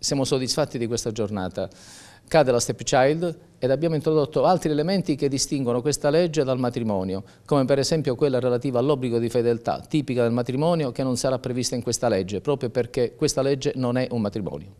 siamo soddisfatti di questa giornata. Cade la stepchild ed abbiamo introdotto altri elementi che distinguono questa legge dal matrimonio, come per esempio quella relativa all'obbligo di fedeltà, tipica del matrimonio, che non sarà prevista in questa legge, proprio perché questa legge non è un matrimonio.